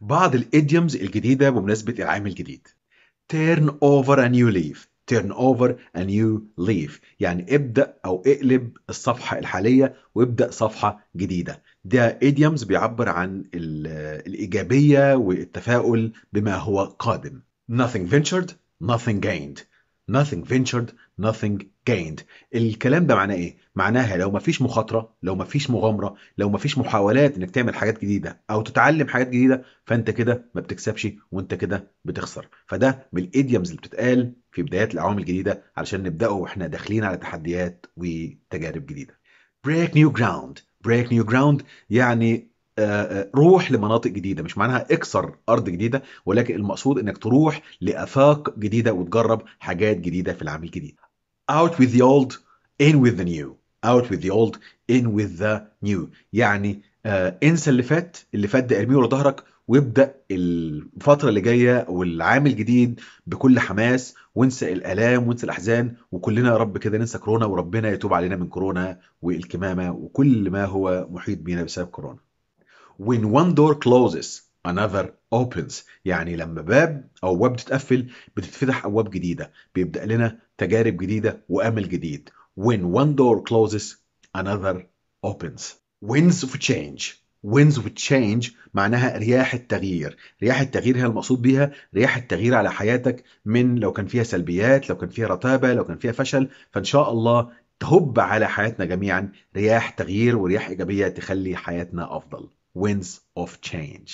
بعض الايديومز الجديده بمناسبه العام الجديد turn over a new leaf turn over a new leaf يعني ابدأ أو اقلب الصفحة الحالية وابدأ صفحة جديدة ده ايديومز بيعبر عن الإيجابية والتفاؤل بما هو قادم nothing ventured nothing gained nothing ventured nothing gained الكلام ده معناه ايه معناها لو مفيش مخاطره لو مفيش مغامره لو مفيش محاولات انك تعمل حاجات جديده او تتعلم حاجات جديده فانت كده ما بتكسبش وانت كده بتخسر فده من الايديومز اللي بتتقال في بدايات الاعوام الجديده علشان نبداه واحنا داخلين على تحديات وتجارب جديده break new ground break new ground يعني روح لمناطق جديده مش معناها اكسر ارض جديده ولكن المقصود انك تروح لافاق جديده وتجرب حاجات جديده في العام الجديد out with the old in with the new out with the old in with the new يعني آه انسى اللي فات اللي فات ده ارميه ورا ظهرك وابدا الفتره اللي جايه والعام الجديد بكل حماس وانسى الالام وانسى الاحزان وكلنا يا رب كده ننسى كورونا وربنا يتوب علينا من كورونا والكمامه وكل ما هو محيط بينا بسبب كورونا when one door closes another opens يعني لما باب او باب تتقفل بتتفتح ابواب جديده بيبدا لنا تجارب جديده وامل جديد when one door closes another opens winds of change winds of change معناها رياح التغيير رياح التغيير هي المقصود بيها رياح التغيير على حياتك من لو كان فيها سلبيات لو كان فيها رتابه لو كان فيها فشل فان شاء الله تهب على حياتنا جميعا رياح تغيير ورياح ايجابيه تخلي حياتنا افضل winds of change.